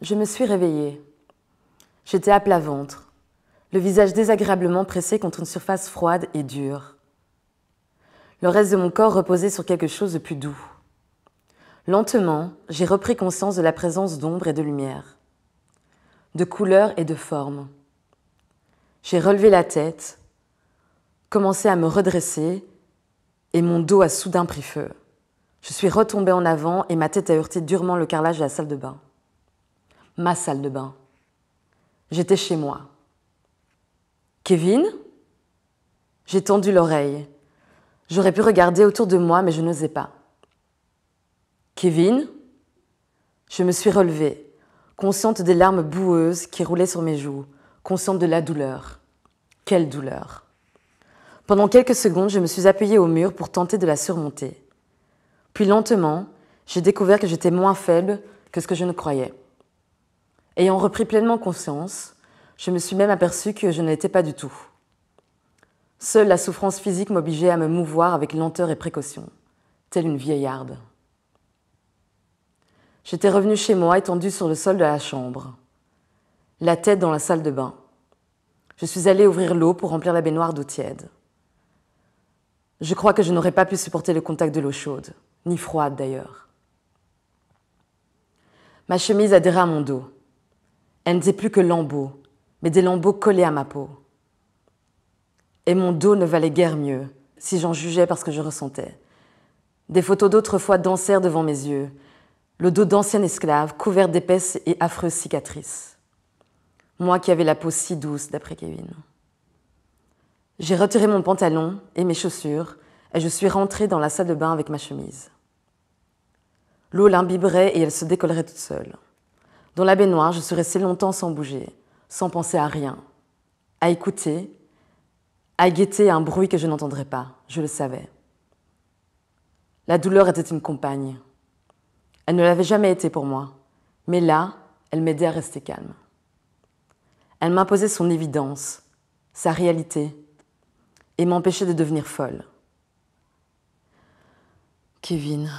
je me suis réveillée. J'étais à plat ventre, le visage désagréablement pressé contre une surface froide et dure. Le reste de mon corps reposait sur quelque chose de plus doux. Lentement, j'ai repris conscience de la présence d'ombre et de lumière, de couleurs et de formes. J'ai relevé la tête, commencé à me redresser, et mon dos a soudain pris feu. Je suis retombée en avant et ma tête a heurté durement le carrelage de la salle de bain ma salle de bain. J'étais chez moi. Kevin J'ai tendu l'oreille. J'aurais pu regarder autour de moi, mais je n'osais pas. Kevin Je me suis relevée, consciente des larmes boueuses qui roulaient sur mes joues, consciente de la douleur. Quelle douleur Pendant quelques secondes, je me suis appuyée au mur pour tenter de la surmonter. Puis lentement, j'ai découvert que j'étais moins faible que ce que je ne croyais. Ayant repris pleinement conscience, je me suis même aperçue que je n'étais pas du tout. Seule la souffrance physique m'obligeait à me mouvoir avec lenteur et précaution, telle une vieillarde. J'étais revenue chez moi, étendue sur le sol de la chambre, la tête dans la salle de bain. Je suis allée ouvrir l'eau pour remplir la baignoire d'eau tiède. Je crois que je n'aurais pas pu supporter le contact de l'eau chaude, ni froide d'ailleurs. Ma chemise adhéra à mon dos. Elle n'était plus que lambeaux, mais des lambeaux collés à ma peau. Et mon dos ne valait guère mieux, si j'en jugeais parce que je ressentais. Des photos d'autrefois dansèrent devant mes yeux, le dos d'ancienne esclave couvert d'épaisses et affreuses cicatrices. Moi qui avais la peau si douce, d'après Kevin. J'ai retiré mon pantalon et mes chaussures et je suis rentrée dans la salle de bain avec ma chemise. L'eau l'imbiberait et elle se décollerait toute seule. Dans la baignoire, je suis restée longtemps sans bouger, sans penser à rien, à écouter, à guetter un bruit que je n'entendrais pas, je le savais. La douleur était une compagne. Elle ne l'avait jamais été pour moi, mais là, elle m'aidait à rester calme. Elle m'imposait son évidence, sa réalité, et m'empêchait de devenir folle. Kevin,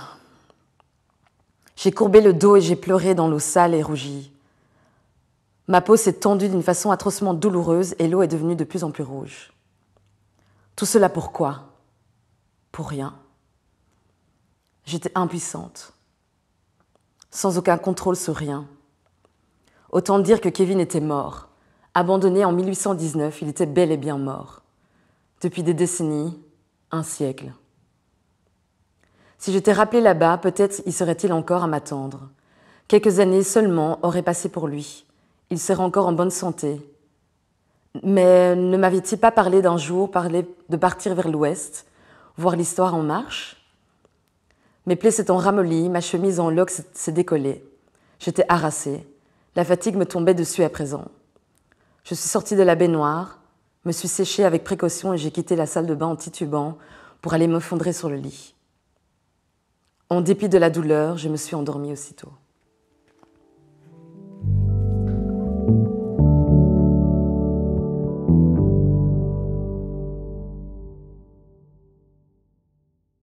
j'ai courbé le dos et j'ai pleuré dans l'eau sale et rougie. Ma peau s'est tendue d'une façon atrocement douloureuse et l'eau est devenue de plus en plus rouge. Tout cela pourquoi Pour rien. J'étais impuissante, sans aucun contrôle sur rien. Autant dire que Kevin était mort. Abandonné en 1819, il était bel et bien mort. Depuis des décennies, un siècle. Si j'étais rappelé là-bas, peut-être y serait-il encore à m'attendre. Quelques années seulement auraient passé pour lui. Il serait encore en bonne santé. Mais ne m'avait-il pas parlé d'un jour, parlé de partir vers l'ouest, voir l'histoire en marche Mes plaies s'étaient ramollies, ma chemise en loques s'est décollée. J'étais harassée. La fatigue me tombait dessus à présent. Je suis sortie de la baignoire, me suis séchée avec précaution et j'ai quitté la salle de bain en titubant pour aller m'effondrer sur le lit. En dépit de la douleur, je me suis endormie aussitôt.